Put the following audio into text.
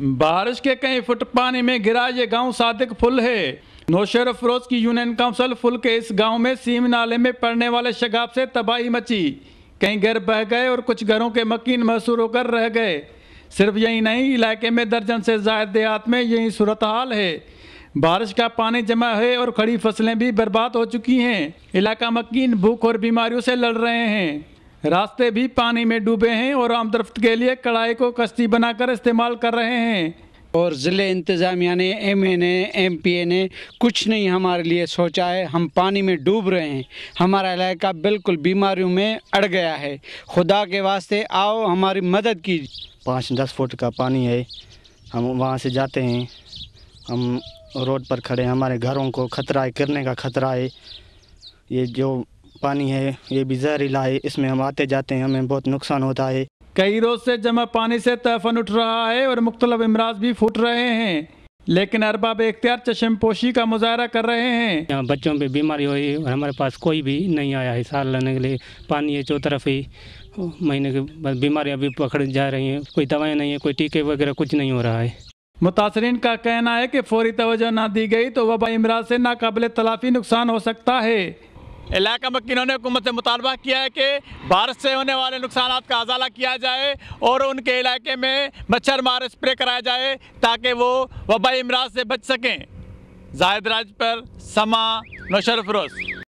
बारिश के कई फुट पानी में गिरा ये गांव सादिक फुल है नौशर फरोज की यूनियन काउंसिल फुल के इस गांव में सीम नाले में पड़ने वाले शगाब से तबाही मची कई घर बह गए और कुछ घरों के मकीन महसूर होकर रह गए सिर्फ यही नहीं इलाके में दर्जन से ज्यादा देहात में यही सूरत हाल है बारिश का पानी जमा है और खड़ी फसलें भी बर्बाद हो चुकी हैं इलाका मकीन भूख और बीमारियों से लड़ रहे हैं रास्ते भी पानी में डूबे हैं और आमदरफ्त के लिए कड़ाई को कश्ती बनाकर इस्तेमाल कर रहे हैं और ज़िले इंतज़ामिया ने M N M P A ने कुछ नहीं हमारे लिए सोचा है हम पानी में डूब रहे हैं हमारा इलाका बिल्कुल बीमारियों में अड़ गया है खुदा के वास्ते आओ हमारी मदद की पाँच दस फुट का पानी है हम वहाँ से जाते हैं हम रोड पर खड़े हमारे घरों को खतरा है करने का खतरा है ये जो पानी है ये भी जहरीला है इसमें हम आते जाते हैं हमें बहुत नुकसान होता है कई रोज से जमा पानी से तहफन उठ रहा है और मुख्तलिफ अमराज भी फूट रहे हैं लेकिन अरबाब इख्तियार चश्म पोशी का मुजाहरा कर रहे हैं यहाँ बच्चों पर बीमारी हुई और हमारे पास कोई भी नहीं आया है साल लेने के लिए पानी है चौतरफ ही महीने के बाद बीमारियाँ भी पकड़ जा रही हैं कोई दवाएँ नहीं है कोई टीके वगैरह कुछ नहीं हो रहा है मुतासरीन का कहना है कि फौरी तोजह ना दी गई तो वबा इमराज से नाकबिल तलाफी नुकसान हो सकता है इलाका मकिनों ने हुकूमत से मुतालबा किया है कि बारिश से होने वाले नुकसान का अजाला किया जाए और उनके इलाके में मच्छर मार स्प्रे कराया जाए ताकि वो वबाई इमराज से बच सकें जाहिद राज पर समा नौशर फरोज़